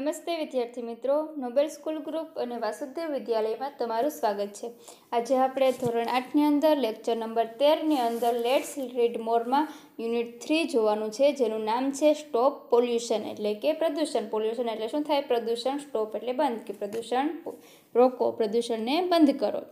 નમસ્તે વિદ્યાર્થી મિત્રો નોબેલ સ્કૂલ ગ્રુપ અને વાસુદેવ વિદ્યાલયમાં તમારું સ્વાગત છે આજે આપણે ધોરણ આઠની અંદર લેક્ચર નંબર તેરની અંદર લેટ્સ રીડ મોરમાં યુનિટ થ્રી જોવાનું છે જેનું નામ છે સ્ટોપ પોલ્યુશન એટલે કે પ્રદૂષણ પોલ્યુશન એટલે શું થાય પ્રદૂષણ સ્ટોપ એટલે બંધ કે પ્રદૂષણ રોકો પ્રદૂષણને બંધ કરો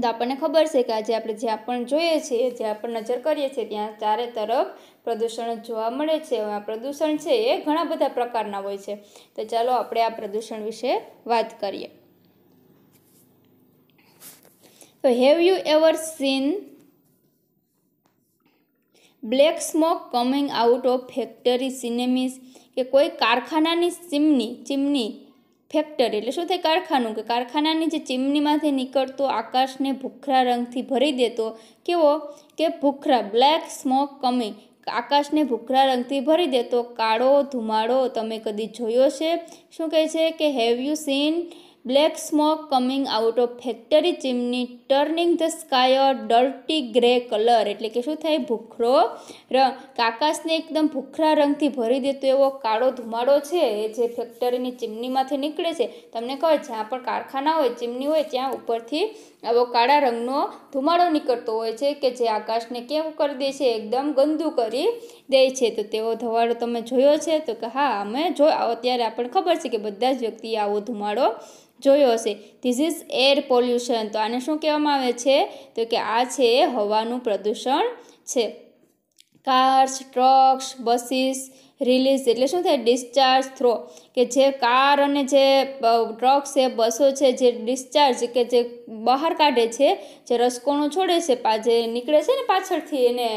તો આપણને ખબર છે કે આજે આપણે જ્યાં પણ જોઈએ છીએ જ્યાં પણ નજર કરીએ છીએ ત્યાં ચારે તરફ પ્રદૂષણ જોવા મળે છે હવે આ પ્રદૂષણ છે એ ઘણા બધા પ્રકારના હોય છે તો ચાલો આપણે આ પ્રદૂષણ વિશે વાત કરીએ તો have you ever seen black smoke coming out of factory chimneys કે કોઈ કારખાનાની ચીમની ચીમની ફેક્ટરી એટલે શું થાય કારખાનું કે કારખાનાની જે ચીમનીમાંથી નીકળતો આકાશને ભૂખરા રંગથી ભરી દેતો કેવો કે ભૂખરા બ્લેક સ્મોક કમી આકાશને ભૂખરા રંગથી ભરી દેતો કાળો ધુમાડો તમે કદી જોયો છે શું કહે છે કે have you seen black smoke coming out of factory chimney turning the sky dirty grey colour એટલે કે શું થાય ભૂખરો કાકાશને એકદમ ભૂખરા રંગથી ભરી દેતો એવો કાળો ધુમાડો છે એ જે ફેક્ટરીની ચીમનીમાંથી નીકળે છે તમને ખબર જ્યાં પણ કારખાના હોય ચીમની હોય ત્યાં ઉપરથી આવો કાળા રંગનો ધુમાડો નીકળતો હોય છે કે જે આકાશને કેવું કરી દે છે એકદમ ગંદુ કરી દે છે તો તેવો ધુમાડો તમે જોયો છે તો કે હા અમે જો અત્યારે આપણને ખબર છે કે બધા જ વ્યક્તિએ આવો ધુમાડો જોયો હશે ધીસ ઇઝ એર પોલ્યુશન તો આને શું કહેવામાં આવે છે તો કે આ છે હવાનું પ્રદૂષણ છે કાર્સ ટ્રક્સ બસીસ રિલીઝ એટલે શું થાય ડિસ્ચાર્જ થ્રો કે જે કાર અને જે ટ્રક છે બસો છે જે ડિસ્ચાર્જ કે જે બહાર કાઢે છે જે રસકોણું છોડે છે જે નીકળે છે ને પાછળથી એને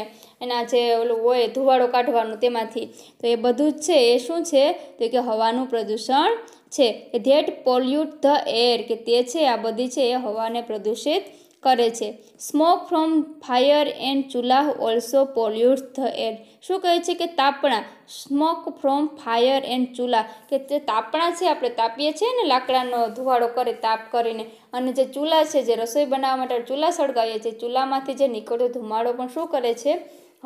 એના જે ઓલું હોય ધુવાડો કાઢવાનું તેમાંથી તો એ બધું જ છે એ શું છે તો કે હવાનું પ્રદૂષણ છે કે ધેટ પોલ્યુટ ધ એર કે તે છે આ બધી છે એ હવાને પ્રદૂષિત કરે છે smoke from fire and chulha also pollute the air શું કહે છે કે તાપણા smoke from fire and chulha કે જે તાપણા છે આપણે તાપીએ છીએ ને લાકડાનો ધુવાડો કરે તાપ કરીને અને જે ચૂલા છે જે રસોઈ બનાવવા માટે ચૂલા સળગાવીએ છીએ ચૂલામાંથી જે નીકળતો ધુમાડો પણ શું કરે છે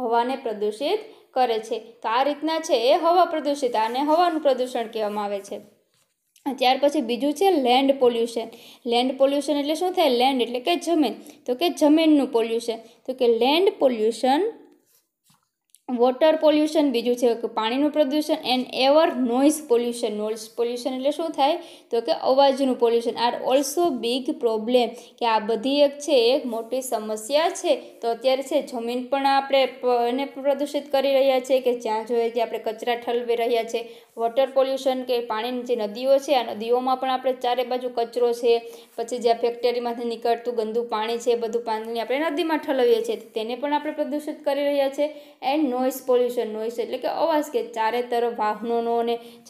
હવાને પ્રદૂષિત કરે છે તો આ રીતના છે એ હવા પ્રદૂષિત આને હવાનું પ્રદૂષણ કહેવામાં આવે છે ત્યાર પછી બીજું છે લેન્ડ પોલ્યુશન લેન્ડ પોલ્યુશન એટલે શું થાય લેન્ડ એટલે કે જમીન તો કે જમીનનું પોલ્યુશન તો કે લેન્ડ પોલ્યુશન વોટર પોલ્યુશન બીજું છે કે પાણીનું પ્રદૂષણ and ever noise pollution noise pollution એટલે શું થાય તો કે અવાજનું pollution are also big problem કે આ બધી એક છે એક મોટી સમસ્યા છે તો અત્યારે છે જમીન પણ આપણે એને પ્રદૂષિત કરી રહ્યા છે કે જ્યાં જોઈએ ત્યાં આપણે કચરા ઠલવી રહ્યા છે વોટર પોલ્યુશન કે પાણીની જે નદીઓ છે આ નદીઓમાં પણ આપણે ચારે બાજુ કચરો છે પછી જ્યાં ફેક્ટરીમાંથી નીકળતું ગંદુ પાણી છે બધું પાણી આપણે નદીમાં ઠલવીએ છીએ તેને પણ આપણે પ્રદૂષિત કરી રહ્યા છે એન્ડ નોઇસ પોલ્યુશન નોઇસ એટલે કે અવાજ કે ચારે તરફ વાહનોનો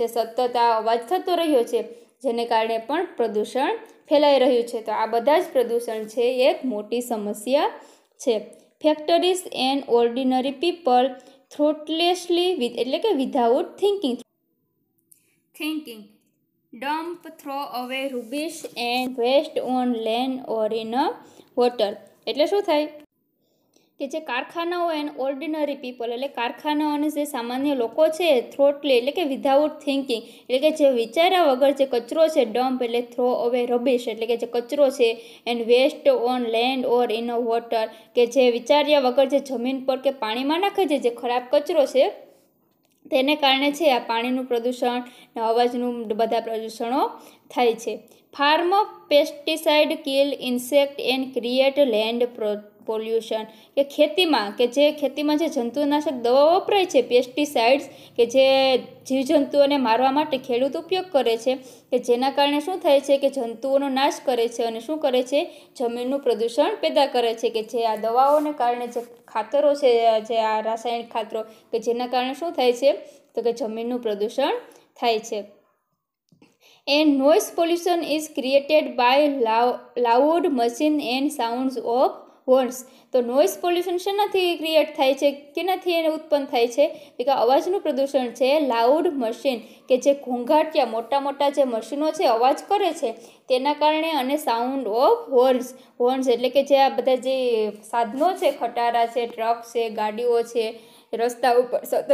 જે સતત આ અવાજ થતો રહ્યો છે જેને કારણે પણ પ્રદૂષણ ફેલાઈ રહ્યું છે તો આ બધા જ પ્રદૂષણ છે એક મોટી સમસ્યા છે factories and ordinary people thoughtlessly with એટલે કે without thinking thinking dump throw away rubbish and waste on land or in water એટલે શું થાય કે જે કારખાનાઓ એન્ડ ઓર્ડિનરી પીપલ એટલે કારખાનાઓને જે સામાન્ય લોકો છે થ્રોટલી એટલે કે વિધાઉટ થિંકિંગ એટલે કે જે વિચાર્યા વગર જે કચરો છે ડમ્પ એટલે થ્રો અવે રબિશ એટલે કે જે કચરો છે and waste on land or in a water કે જે વિચાર્યા વગર જે જમીન પર કે પાણીમાં નાખે છે જે ખરાબ કચરો છે તેને કારણે છે આ પાણીનું પ્રદૂષણ અવાજનું બધા પ્રદૂષણો થાય છે farm pesticide kill insect and create land pollution કે ખેતીમાં કે જે ખેતીમાં જે જંતુનાશક દવાઓ વપરાય છે પેસ્ટિસાઇડ્સ કે જે જીવજંતુઓને મારવા માટે ખેડૂત ઉપયોગ કરે છે કે જેના કારણે શું થાય છે કે જંતુઓનો નાશ કરે છે અને શું કરે છે જમીનનું પ્રદૂષણ પેદા કરે છે કે જે આ દવાઓને કારણે જે ખાતરો છે જે આ રાસાયણિક ખાતરો કે જેના કારણે શું થાય છે તો કે જમીનનું પ્રદૂષણ થાય છે a noise pollution is created by loud machine and sounds of horns તો નોઇઝ પોલ્યુશન શેનાથી ક્રિએટ થાય છે કેનાથી એને ઉત્પન્ન થાય છે કે અવાજનું પ્રદૂષણ છે લાઉડ મશીન કે જે ઘોંઘાટિયા મોટા મોટા જે મશીનો છે અવાજ કરે છે તેના કારણે અને સાઉન્ડ ઓફ હોર્ન્સ હોર્ન્સ એટલે કે જે આ બધા જે સાધનો છે ખટારા છે ટ્રક છે ગાડીઓ છે રસ્તા ઉપર સતત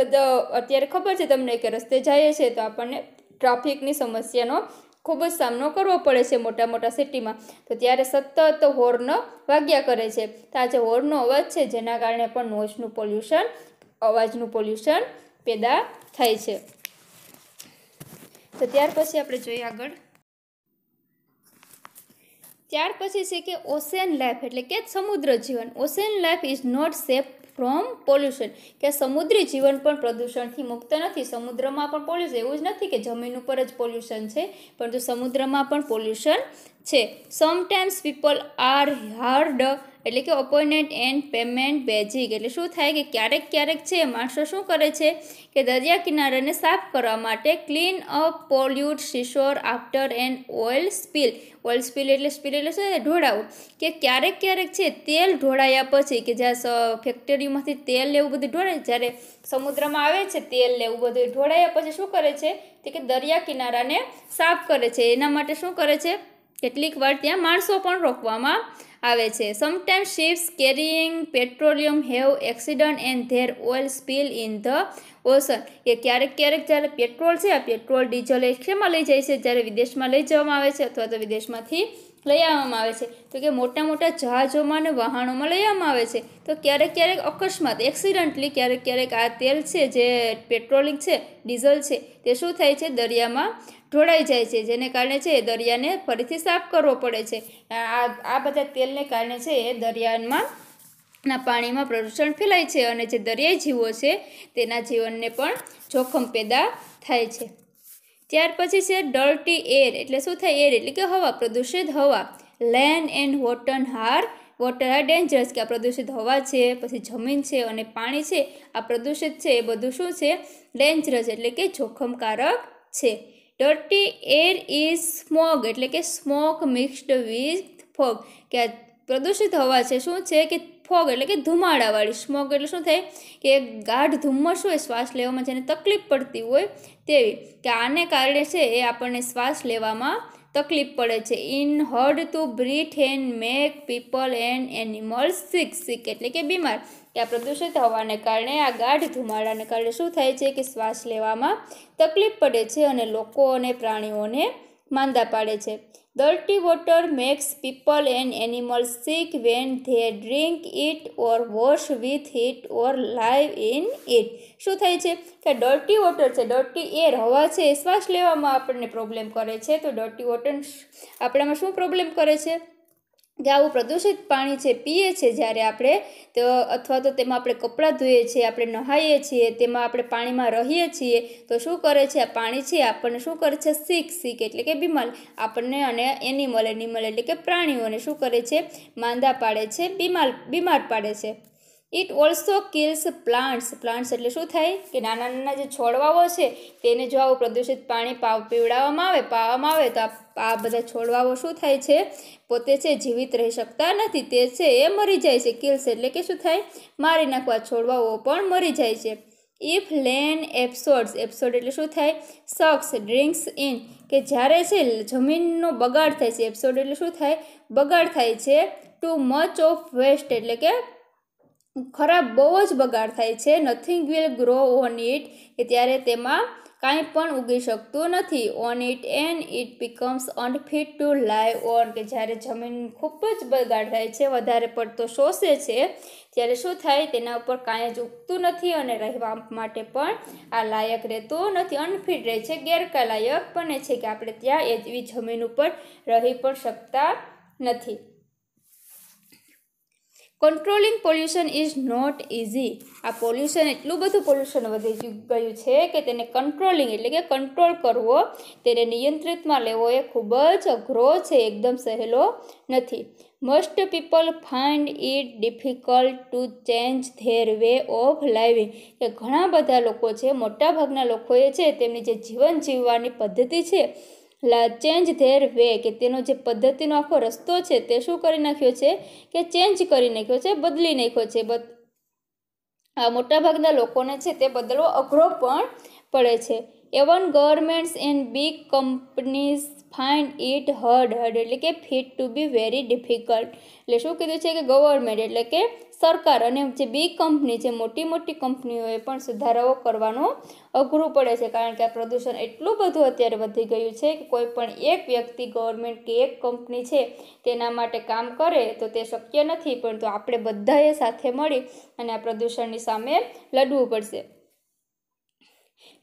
અત્યારે ખબર છે તમને કે રસ્તે જઈએ છીએ તો આપણને ટ્રાફિકની સમસ્યાનો ખૂબ જ સામનો કરવો પડે છે મોટા મોટા સિટીમાં તો ત્યારે સતત હોર્ન વાગ્યા કરે છે તો આ જે હોર્નનો અવાજ છે જેના કારણે પણ નોઇઝનું પોલ્યુશન અવાજનું પોલ્યુશન પેદા થાય છે તો ત્યાર પછી આપણે જોઈએ આગળ ત્યાર પછી છે કે ઓસેન લાઈફ એટલે કે સમુદ્ર જીવન ocean life is not safe from pollution કે સમુદ્રી જીવન પણ પ્રદૂષણથી મુક્ત નથી સમુદ્રમાં પણ પોલ્યુશન એવું જ નથી કે જમીન ઉપર જ પોલ્યુશન છે પરંતુ સમુદ્રમાં પણ પોલ્યુશન છે સમટાઈમ્સ પીપલ આર હાર્ડ એટલે કે ઓપોનેન્ટ એન્ડ પેમેન્ટ બેજિક એટલે શું થાય કે ક્યારેક ક્યારેક છે માણસો શું કરે છે કે દરિયા કિનારાને સાફ કરવા માટે clean up pollute seashore after an oil spill oil spill એટલે સ્પીલ એટલે શું ઢોળાવું કે ક્યારેક ક્યારેક છે તેલ ઢોળાયા પછી કે જ્યાં ફેક્ટરીમાંથી તેલ લેવું બધું ઢોળાય જ્યારે સમુદ્રમાં આવે છે તેલ લેવું બધું ઢોળાયા પછી શું કરે છે તે કે દરિયા કિનારાને સાફ કરે છે એના માટે શું કરે છે કેટલીક વાર ત્યાં માણસો પણ રોકવામાં આવે છે sometimes ships carrying petroleum have accident and their oil spill in the ocean કે ક્યારેક ક્યારેક જ્યારે પેટ્રોલ છે પેટ્રોલ ડીઝલ એ ખેમાં લઈ જાય છે જ્યારે વિદેશમાં લઈ જવામાં આવે છે અથવા તો વિદેશમાંથી લઈ આવવામાં આવે છે તો કે મોટા મોટા જહાજોમાં અને વાહનોમાં લઈ આવવામાં આવે છે તો ક્યારેક ક્યારેક અકસ્માત એક્સિડન્ટલી ક્યારેક ક્યારેક આ તેલ છે જે પેટ્રોલિંગ છે ડીઝલ છે તે શું થાય છે દરિયામાં ઢોળાઈ જાય છે જેને કારણે છે એ દરિયાને ફરીથી સાફ કરવો પડે છે આ આ બધા તેલને કારણે છે એ દરિયામાં ના પાણીમાં પ્રદૂષણ ફેલાય છે અને જે દરિયાઈ જીવો છે તેના જીવનને પણ જોખમ પેદા થાય છે ત્યાર પછી છે ડર્ટી એર એટલે શું થાય એર એટલે કે હવા પ્રદૂષિત હવા land and water air water are dangerous કે આ પ્રદૂષિત હવા છે પછી જમીન છે અને પાણી છે આ પ્રદૂષિત છે એ બધું શું છે ડેન્જરસ એટલે કે જોખમકારક છે ડર્ટી એર ઇઝ સ્મોગ એટલે કે સ્મોક મિક્સ્ડ વિથ ફોગ કે આ પ્રદૂષિત હવા છે શું છે કે ફોગ એટલે કે ધુમાડાવાળી સ્મોગ એટલે શું થાય કે ગાઢ ધુમ્મસ હોય શ્વાસ લેવામાં જેને તકલીફ પડતી હોય તેવી કે આને કારણે છે એ આપણને શ્વાસ લેવામાં તકલીફ પડે છે in hard to breathe and make people and animals sick sick એટલે કે બીમાર કે આ પ્રદૂષિત હવાને કારણે આ ગાઢ ધુમાડાને કારણે શું થાય છે કે શ્વાસ લેવામાં તકલીફ પડે છે અને લોકો અને પ્રાણીઓને માંદા પાડે છે Dirty water makes people and animals sick when they drink it or wash with it or live in it. શું થાય છે કે ડર્ટી વોટર છે ડર્ટી એર હવા છે એ શ્વાસ લેવામાં આપણને પ્રોબ્લેમ કરે છે તો ડર્ટી વોટર આપણામાં શું પ્રોબ્લેમ કરે છે જે આવું પ્રદૂષિત પાણી છે પીએ છે જ્યારે આપણે તો અથવા તો તેમાં આપણે કપડાં ધોઈએ છીએ આપણે નહાઈએ છીએ તેમાં આપણે પાણીમાં રહીએ છીએ તો શું કરે છે આ પાણી છે આપણને શું કરે છે સીક સીક એટલે કે બીમાર આપણને અને એનિમલ એનિમલ એટલે કે પ્રાણીઓને શું કરે છે માંદા પાડે છે બીમાર બીમાર પાડે છે it also kills plants plants એટલે શું થાય કે નાના નાના જે છોડવાઓ છે તેને જો આવું પ્રદૂષિત પાણી પાવ પીવડાવવામાં આવે પાવામાં આવે તો આ બધા છોડવાઓ શું થાય છે પોતે છે જીવિત રહી શકતા નથી તે છે એ મરી જાય છે કિલ્સ એટલે કે શું થાય મારી નાખવા છોડવાઓ પણ મરી જાય છે ઇફ લેન એપ્સોડ્સ એપ્સોડ એટલે શું થાય સક્સ ડ્રિંક્સ ઇન કે જ્યારે છે જમીનનો બગાડ થાય છે એપ્સોડ એટલે શું થાય બગાડ થાય છે ટુ મચ ઓફ વેસ્ટ એટલે કે ખરાબ બહુ જ બગાડ થાય છે nothing will grow on it કે ત્યારે તેમાં કાંઈ પણ ઉગી શકતું નથી on it and it becomes unfit to live on કે જ્યારે જમીન ખૂબ જ બગાડ થાય છે વધારે પડતો શોષે છે ત્યારે શું થાય તેના ઉપર કાંઈ જ ઉગતું નથી અને રહેવા માટે પણ આ લાયક રહેતો નથી અનફિટ રહે છે ગેરકાલાયક બને છે કે આપણે ત્યાં એવી જમીન ઉપર રહી પણ શકતા નથી controlling pollution is not easy આ પોલ્યુશન એટલું બધું પોલ્યુશન વધી ગયું છે કે તેને કંટ્રોલિંગ એટલે કે કંટ્રોલ કરવો તેને નિયંત્રિતમાં લેવો એ ખૂબ જ અઘરો છે એકદમ સહેલો નથી most people find it difficult to change their way of living કે ઘણા બધા લોકો છે મોટાભાગના લોકોએ છે તેમની જે જીવન જીવવાની પદ્ધતિ છે લા ચેન્જ ધેર વે કે તેનો જે પદ્ધતિનો આખો રસ્તો છે તે શું કરી નાખ્યો છે કે ચેન્જ કરી નાખ્યો છે બદલી નાખ્યો છે મોટાભાગના લોકોને છે તે બદલવો અઘરો પણ પડે છે even governments and big companies find it hard hard એટલે કે fit to be very difficult એટલે શું કીધું છે કે ગવર્મેન્ટ એટલે કે સરકાર અને જે બી કંપની જે મોટી મોટી કંપનીઓએ પણ સુધારાઓ કરવાનું અઘરું પડે છે કારણ કે આ પ્રદૂષણ એટલું બધું અત્યારે વધી ગયું છે કે કોઈ પણ એક વ્યક્તિ ગવર્મેન્ટ કે એક કંપની છે તેના માટે કામ કરે તો તે શક્ય નથી પરંતુ આપણે બધાએ સાથે મળી અને આ પ્રદૂષણની સામે લડવું પડશે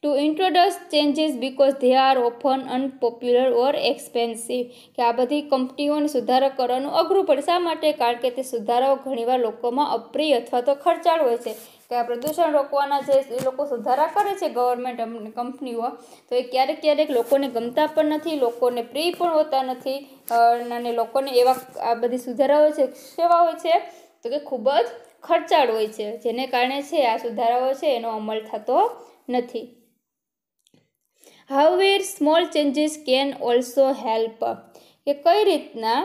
to introduce changes because they are often unpopular or expensive કે આ બધી કંપનીઓને સુધારો કરવાનું અઘરું પડે શા માટે કારણ કે તે સુધારાઓ ઘણીવાર લોકોમાં અપ્રિય અથવા તો ખર્ચાળ હોય છે કે આ પ્રદૂષણ રોકવાના જે એ લોકો સુધારા કરે છે ગવર્મેન્ટ કંપનીઓ તો એ ક્યારેક ક્યારેક લોકોને ગમતા પણ નથી લોકોને પ્રિય પણ હોતા નથી અને લોકોને એવા આ બધી સુધારાઓ છે સેવા હોય છે તો કે ખૂબ જ ખર્ચાળ હોય છે જેને કારણે છે આ સુધારાઓ છે એનો અમલ થતો નથી however small changes can also help કે કઈ રીતના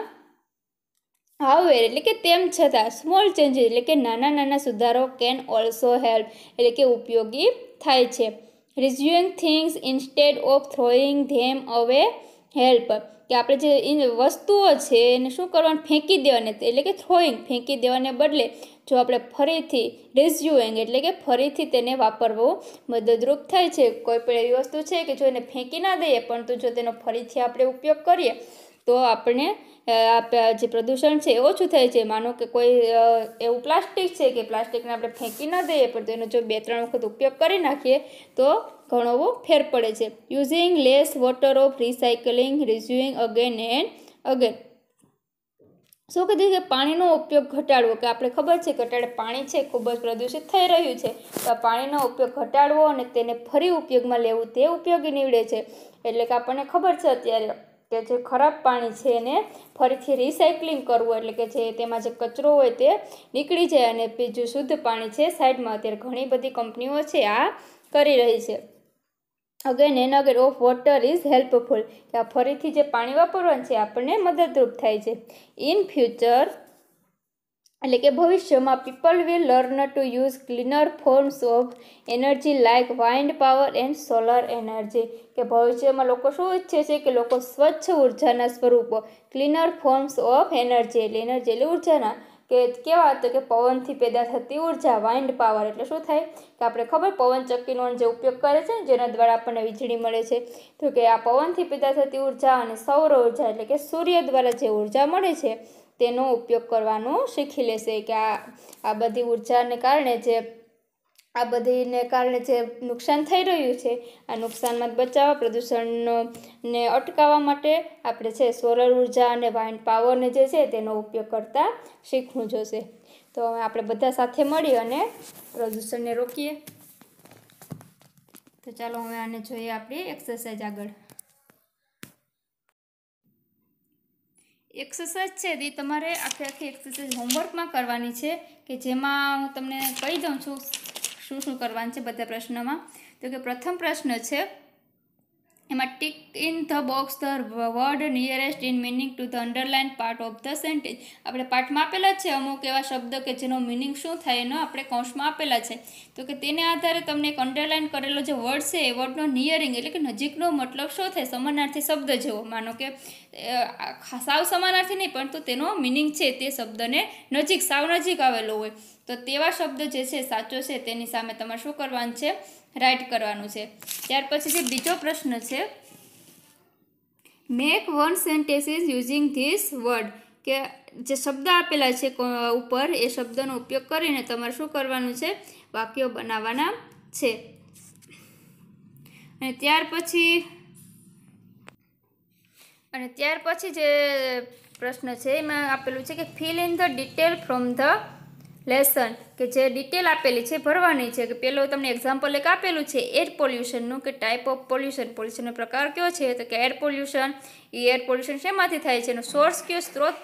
હાઉવેર એટલે કે તેમ છતાં સ્મોલ ચેન્જીસ એટલે કે નાના નાના સુધારો કેન ઓલ્સો હેલ્પ એટલે કે ઉપયોગી થાય છે reusing things instead of throwing them away help કે આપણે જે વસ્તુઓ છે એને શું કરવાનું ફેંકી દેવાને એટલે કે થ્રોઈંગ ફેંકી દેવાને બદલે જો આપણે ફરીથી રિઝ્યુઇંગ એટલે કે ફરીથી તેને વાપરવો મદદરૂપ થાય છે કોઈ પણ એવી વસ્તુ છે કે જો એને ફેંકી ના દઈએ પરંતુ જો તેનો ફરીથી આપણે ઉપયોગ કરીએ તો આપણે જે પ્રદૂષણ છે એ ઓછું થાય છે માનો કે કોઈ એવું પ્લાસ્ટિક છે કે પ્લાસ્ટિકને આપણે ફેંકી ન દઈએ પણ તેનો જો બે ત્રણ વખત ઉપયોગ કરી નાખીએ તો ઘણો એવો ફેર પડે છે using less water of recycling reusing again and again શું કીધું કે પાણીનો ઉપયોગ ઘટાડવો કે આપણે ખબર છે કે અત્યારે પાણી છે ખૂબ જ પ્રદૂષિત થઈ રહ્યું છે તો પાણીનો ઉપયોગ ઘટાડવો અને તેને ફરી ઉપયોગમાં લેવું તે ઉપયોગી નીવડે છે એટલે કે આપણને ખબર છે અત્યારે કે જે ખરાબ પાણી છે એને ફરીથી રિસાયકલિંગ કરવું એટલે કે જે તેમાં જે કચરો હોય તે નીકળી જાય અને બીજું શુદ્ધ પાણી છે સાઇડમાં અત્યારે ઘણી બધી કંપનીઓ છે આ કરી રહી છે again and again of water is helpful કે આ ફરીથી જે પાણી વાપરવાનું છે આપણને મદદરૂપ થાય છે ઇન ફ્યુચર એટલે કે ભવિષ્યમાં people will learn to use cleaner forms of energy like wind power and solar energy કે ભવિષ્યમાં લોકો શું ઈચ્છે છે કે લોકો સ્વચ્છ ઉર્જાના સ્વરૂપો ક્લીનર ફોર્મ્સ ઓફ એનર્જી એટલે એનર્જી એટલે ઉર્જાના કે કેવા તો કે પવનથી પેદા થતી ઉર્જા વાઇન્ડ પાવર એટલે શું થાય કે આપણે ખબર પવન ચક્કીનો જે ઉપયોગ કરે છે જેના દ્વારા આપણને વીજળી મળે છે તો કે આ પવનથી પેદા થતી ઉર્જા અને સૌર ઉર્જા એટલે કે સૂર્ય દ્વારા જે ઉર્જા મળે છે તેનો ઉપયોગ કરવાનું શીખી લેશે કે આ આ બધી ઉર્જાને કારણે જે આ બધીને કારણે જે નુકસાન થઈ રહ્યું છે આ નુકસાનમાં બચાવવા પ્રદૂષણનો ને અટકાવવા માટે આપણે છે સોલર ઉર્જા અને વાઇન્ડ પાવરને જે છે તેનો ઉપયોગ કરતાં શીખવું જોશે તો આપણે બધા સાથે મળી અને પ્રદૂષણને રોકીએ તો ચાલો હવે આને જોઈએ આપણી એક્સરસાઇઝ આગળ એક્સરસાઇઝ છે તે તમારે આખી આખી એક્સરસાઇઝ હોમવર્કમાં કરવાની છે કે જેમાં હું તમને કહી દઉં છું શું શું કરવાનું છે બધા પ્રશ્નોમાં તો કે પ્રથમ પ્રશ્ન છે એમાં tick in the box the word nearest in meaning to the underline part of the sentence આપણે પાઠમાં આપેલા છે અમુક એવા શબ્દ કે જેનો મિનિંગ શું થાય એનો આપણે કૌંસમાં આપેલા છે તો કે તેને આધારે તમને એક અંડરલાઇન કરેલો જે વર્ડ છે એ વર્ડનો નિયરિંગ એટલે કે નજીકનો મતલબ શું થાય સમાનાર્થી શબ્દ જેવો માનો કે સાવ સમાનાર્થી નહીં પરંતુ તેનો મિનિંગ છે તે શબ્દને નજીક સાવ નજીક આવેલો હોય તો તેવા શબ્દ જે છે સાચો છે તેની સામે તમારે શું કરવાનું છે રાઇટ કરવાનું છે ત્યાર પછી જે બીજો પ્રશ્ન છે make one sentences using this word કે જે શબ્દ આપેલા છે ઉપર એ શબ્દનો ઉપયોગ કરીને તમારે શું કરવાનું છે વાક્યો બનાવવાના છે અને ત્યાર પછી અને ત્યાર પછી જે પ્રશ્ન છે એમાં આપેલું છે કે fill in the detail from the lesson કે જે ડિટેલ આપેલી છે ભરવાની છે કે પહેલો તમને એક્ઝામ્પલ એક આપેલું છે એર પોલ્યુશનનું કે ટાઈપ ઓફ પોલ્યુશન પોલ્યુશનનો પ્રકાર કયો છે તો કે એર પોલ્યુશન એ એર પોલ્યુશન શેમાંથી થાય છે એનો સોર્સ કયો સ્ત્રોત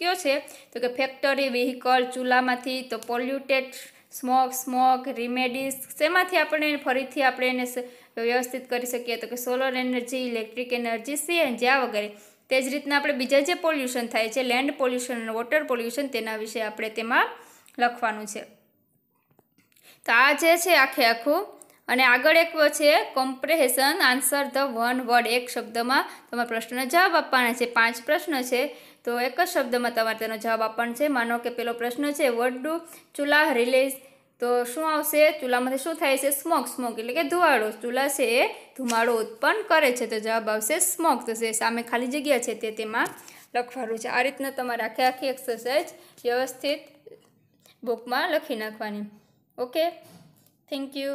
કયો છે તો કે ફેક્ટરી વ્હીકલ ચૂલામાંથી તો પોલ્યુટેડ સ્મોક સ્મોક રિમેડીસ શેમાંથી આપણે ફરીથી આપણે એને વ્યવસ્થિત કરી શકીએ તો કે solar energy electric energy C N જ્યાં વગેરે તે જ રીતના આપણે બીજા જે પોલ્યુશન થાય છે લેન્ડ પોલ્યુશન અને વોટર પોલ્યુશન તેના વિશે આપણે તેમાં લખવાનું છે તો આ જે છે આખે આખું અને આગળ એક છે comprehension answer the one word એક શબ્દમાં તમારા પ્રશ્નનો જવાબ આપવાના છે પાંચ પ્રશ્ન છે તો એક જ શબ્દમાં તમારે તેનો જવાબ આપવાનો છે માનો કે પેલો પ્રશ્ન છે વડ ડુ ચૂલા રિલીઝ તો શું આવશે ચૂલામાંથી શું થાય છે સ્મોક સ્મોક એટલે કે ધુવાળો ચૂલા છે એ ધુમાડો ઉત્પન્ન કરે છે તો જવાબ આવશે સ્મોક થશે સામે ખાલી જગ્યા છે તે તેમાં લખવાનું છે આ રીતના તમારે આખે આખી એક્સરસાઇઝ વ્યવસ્થિત બુકમાં લખી નાખવાની ઓકે થેન્ક યુ